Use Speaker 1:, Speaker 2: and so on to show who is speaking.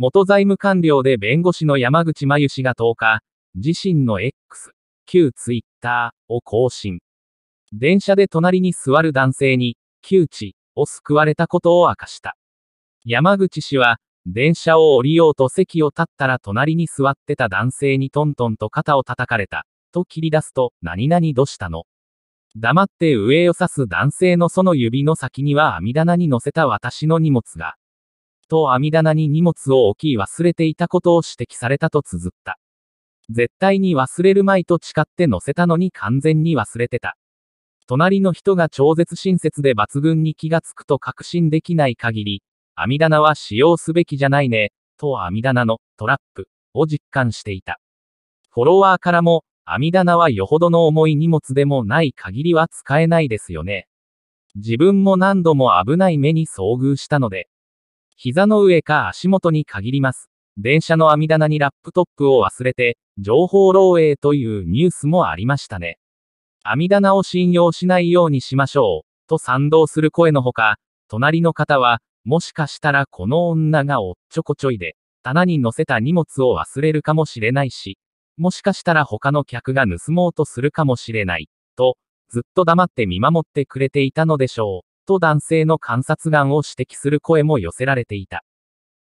Speaker 1: 元財務官僚で弁護士の山口真由氏が10日、自身の X、旧 Twitter を更新。電車で隣に座る男性に、窮地を救われたことを明かした。山口氏は、電車を降りようと席を立ったら隣に座ってた男性にトントンと肩を叩かれた、と切り出すと、何々どしたの黙って上を指す男性のその指の先には網棚に乗せた私の荷物が、と網棚に荷物を置き忘れていたことを指摘されたと綴った。絶対に忘れるまいと誓って載せたのに完全に忘れてた。隣の人が超絶親切で抜群に気がつくと確信できない限り、網棚は使用すべきじゃないね、と網棚のトラップを実感していた。フォロワーからも、網棚はよほどの重い荷物でもない限りは使えないですよね。自分も何度も危ない目に遭遇したので、膝の上か足元に限ります。電車の網棚にラップトップを忘れて、情報漏洩というニュースもありましたね。網棚を信用しないようにしましょう、と賛同する声のほか、隣の方は、もしかしたらこの女がおっちょこちょいで、棚に乗せた荷物を忘れるかもしれないし、もしかしたら他の客が盗もうとするかもしれない、と、ずっと黙って見守ってくれていたのでしょう。と男性の観察眼を指摘する声も寄せられていた。